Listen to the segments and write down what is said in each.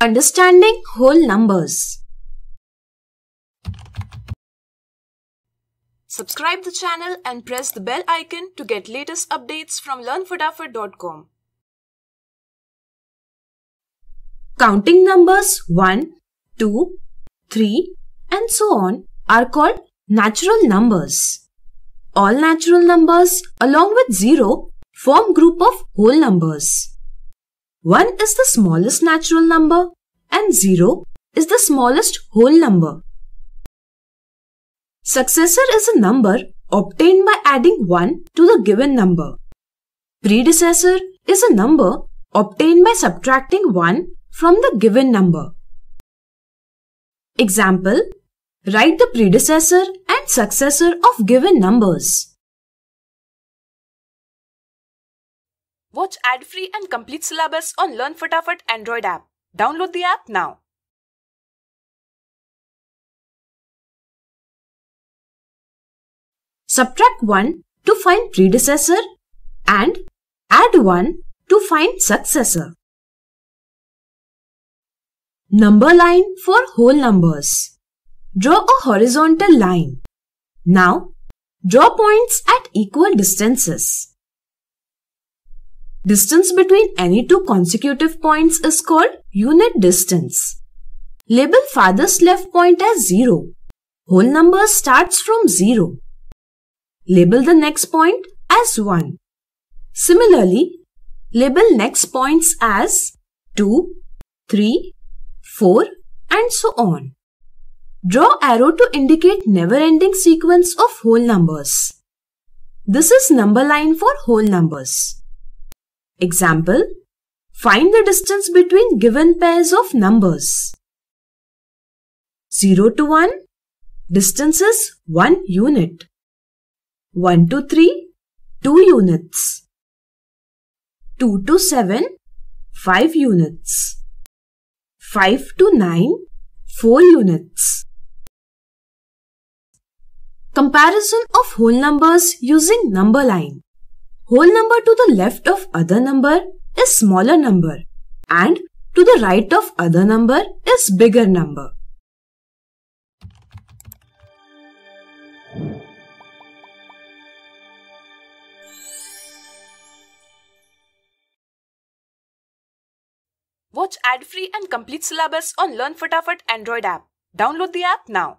Understanding whole numbers. Subscribe the channel and press the bell icon to get latest updates from learnfudafud.com. Counting numbers 1, 2, 3 and so on are called natural numbers. All natural numbers along with 0 form group of whole numbers. 1 is the smallest natural number and 0 is the smallest whole number. Successor is a number obtained by adding 1 to the given number. Predecessor is a number obtained by subtracting 1 from the given number. Example Write the predecessor and successor of given numbers. Watch ad-free and complete syllabus on Learn Fatafat Android app. Download the app now. Subtract 1 to find predecessor and add 1 to find successor. Number line for whole numbers. Draw a horizontal line. Now, draw points at equal distances. Distance between any two consecutive points is called unit distance. Label farthest left point as 0. Whole number starts from 0. Label the next point as 1. Similarly, label next points as 2, 3, 4 and so on. Draw arrow to indicate never-ending sequence of whole numbers. This is number line for whole numbers. Example, find the distance between given pairs of numbers. 0 to 1, distance is 1 unit. 1 to 3, 2 units. 2 to 7, 5 units. 5 to 9, 4 units. Comparison of whole numbers using number line. Whole number to the left of other number is smaller number and to the right of other number is bigger number. Watch ad-free and complete syllabus on Learn Fatafat Android app. Download the app now.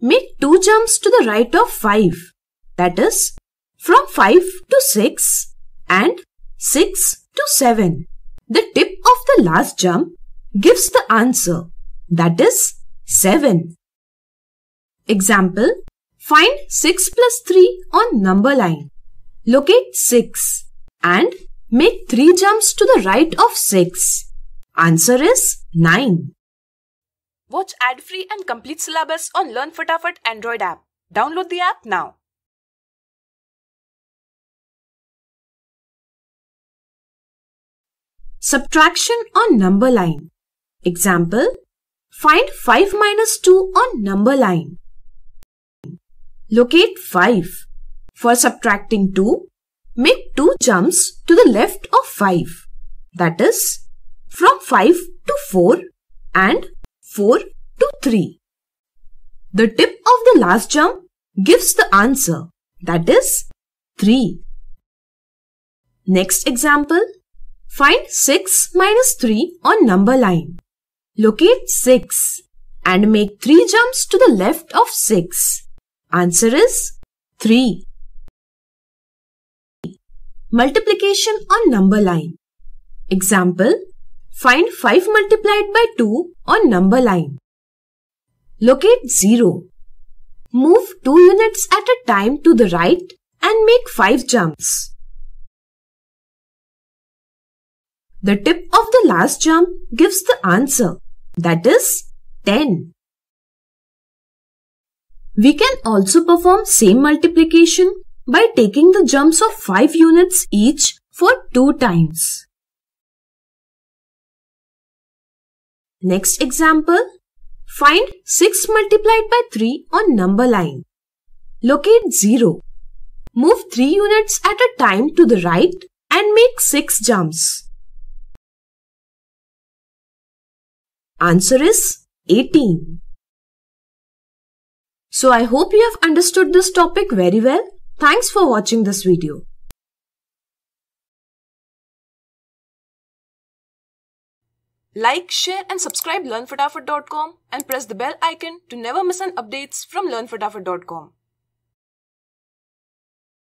Make 2 jumps to the right of 5. That is, from 5 to 6 and 6 to 7. The tip of the last jump gives the answer. That is 7. Example, find 6 plus 3 on number line. Locate 6 and make 3 jumps to the right of 6. Answer is 9. Watch ad-free and complete syllabus on Learn Android app. Download the app now. Subtraction on number line. Example, find 5 minus 2 on number line. Locate 5. For subtracting 2, make 2 jumps to the left of 5. That is, from 5 to 4 and 4 to 3. The tip of the last jump gives the answer that is 3. Next example, find 6 minus 3 on number line. Locate 6 and make 3 jumps to the left of 6. Answer is 3. Multiplication on number line. Example Find 5 multiplied by 2 on number line. Locate 0. Move 2 units at a time to the right and make 5 jumps. The tip of the last jump gives the answer, that is 10. We can also perform same multiplication by taking the jumps of 5 units each for 2 times. Next example, find 6 multiplied by 3 on number line. Locate 0. Move 3 units at a time to the right and make 6 jumps. Answer is 18. So I hope you have understood this topic very well. Thanks for watching this video. Like, share and subscribe learnfatafat.com and press the bell icon to never miss an updates from learnfatafat.com.